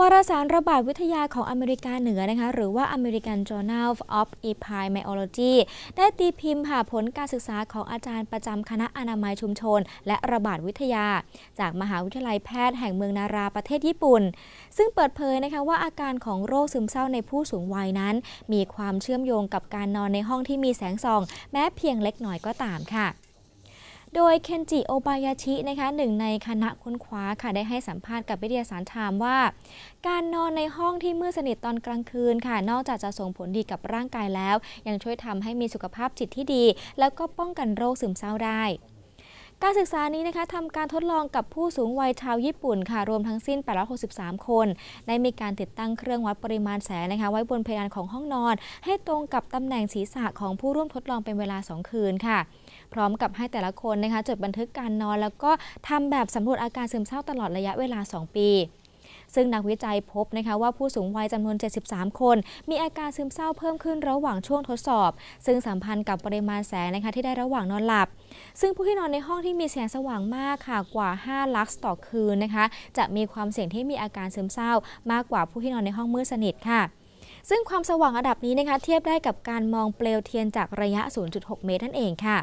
วารสารระบาดวิทยาของอเมริกาเหนือนะคะ หรือว่า American Journal of Epidemiology ได้ตีพิมพ์ผ่าผลการศึกษาของอาจารย์ประจำคณะอนามัยชุมชน และระบาดวิทยา จากมหาวิทยาลัยแพทย์แห่งเมืองนาราประเทศญี่ปุ่น ซึ่งเปิดเผยนะคะว่าอาการของโรคซึมเศร้าในผู้สูงวัยนั้น มีความเชื่อมโยงกับการนอนในห้องที่มีแสงส่อง แม้เพียงเล็กน้อยก็ตามค่ะโดยเคนจิโอบายาชินะคะหนึ่ง ในคณะค้นคว้าค่ะได้ให้สัมภาษณ์กับวิทยาสารไทม์ว่า การนอนในห้องที่มืดสนิทตอนกลางคืนค่ะ นอกจากจะส่งผลดีกับร่างกายแล้ว ยังช่วยทำให้มีสุขภาพจิตที่ดี แล้วก็ป้องกันโรคซึมเศร้าได้การศึกษานี้นะคะทำการทดลองกับผู้สูงวัยชาวญี่ปุ่น ค่ะรวมทั้งสิ้น 863 คนได้มีการติดตั้งเครื่องวัดปริมาณแสงนะคะไว้บนเพดานของห้องนอน ให้ตรงกับตำแหน่งศีรษะของผู้ร่วมทดลองเป็นเวลา 2 คืนค่ะ พร้อมกับให้แต่ละคนนะคะ จดบันทึกการนอน แล้วก็ทำแบบสำรวจอาการซึมเศร้าตลอดระยะเวลา 2 ปีซึ่งนักวิจัยพบนะคะว่าผู้สูงวัยจำนวน 73 คน มีอาการซึมเศร้าเพิ่มขึ้นระหว่างช่วงทดสอบ ซึ่งสัมพันธ์กับปริมาณแสงนะคะที่ได้ระหว่างนอนหลับ ซึ่งผู้ที่นอนในห้องที่มีแสงสว่างมากค่ะ กว่า 5 ลักซ์ต่อคืนนะคะ จะมีความเสี่ยงที่มีอาการซึมเศร้า มากกว่าผู้ที่นอนในห้องมืดสนิทค่ะ ซึ่งความสว่างระดับนี้นะคะ เทียบได้กับการมองเปลวเทียนจากระยะ0.6เมตรนั่นเองค่ะ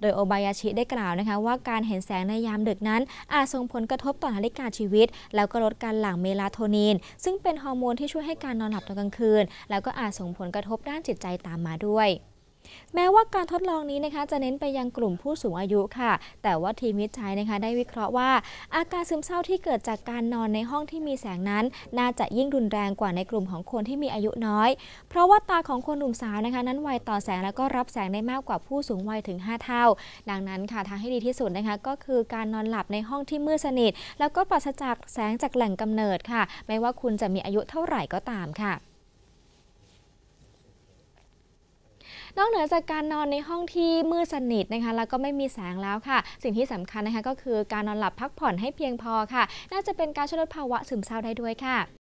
โดยโอบายาชิได้กล่าวนะคะว่าการเห็นแสงในยามดึกนั้น อาจส่งผลกระทบต่อนาฬิกาชีวิต แล้วก็ลดการหลั่งเมลาโทนิน ซึ่งเป็นฮอร์โมนที่ช่วยให้การนอนหลับตอนกลางคืน แล้วก็อาจส่งผลกระทบด้านจิตใจตามมาด้วยแม้ว่าการทดลองนี้นะคะ จะเน้นไปยังกลุ่มผู้สูงอายุค่ะ แต่ว่าทีมวิจัยนะคะ ได้วิเคราะห์ว่า อาการซึมเศร้าที่เกิดจากการนอนในห้องที่มีแสงนั้น น่าจะยิ่งรุนแรงกว่าในกลุ่มของคนที่มีอายุน้อย เพราะว่าตาของคนหนุ่มสาวนะคะ นั้นไวต่อแสงและก็รับแสงได้มากกว่าผู้สูงวัยถึง 5 เท่า ดังนั้นค่ะทางให้ดีที่สุดนะคะ ก็คือการนอนหลับในห้องที่มืดสนิท แล้วก็ปราศจากแสงจากแหล่งกำเนิดค่ะ ไม่ว่าคุณจะมีอายุเท่าไหร่ก็ตามค่ะนอกเหนือจากการนอนในห้องที่มืดสนิทนะคะแล้วก็ไม่มีแสงแล้วค่ะ สิ่งที่สำคัญนะคะก็คือการนอนหลับพักผ่อนให้เพียงพอค่ะ น่าจะเป็นการช่วยลดภาวะซึมเศร้าได้ด้วยค่ะ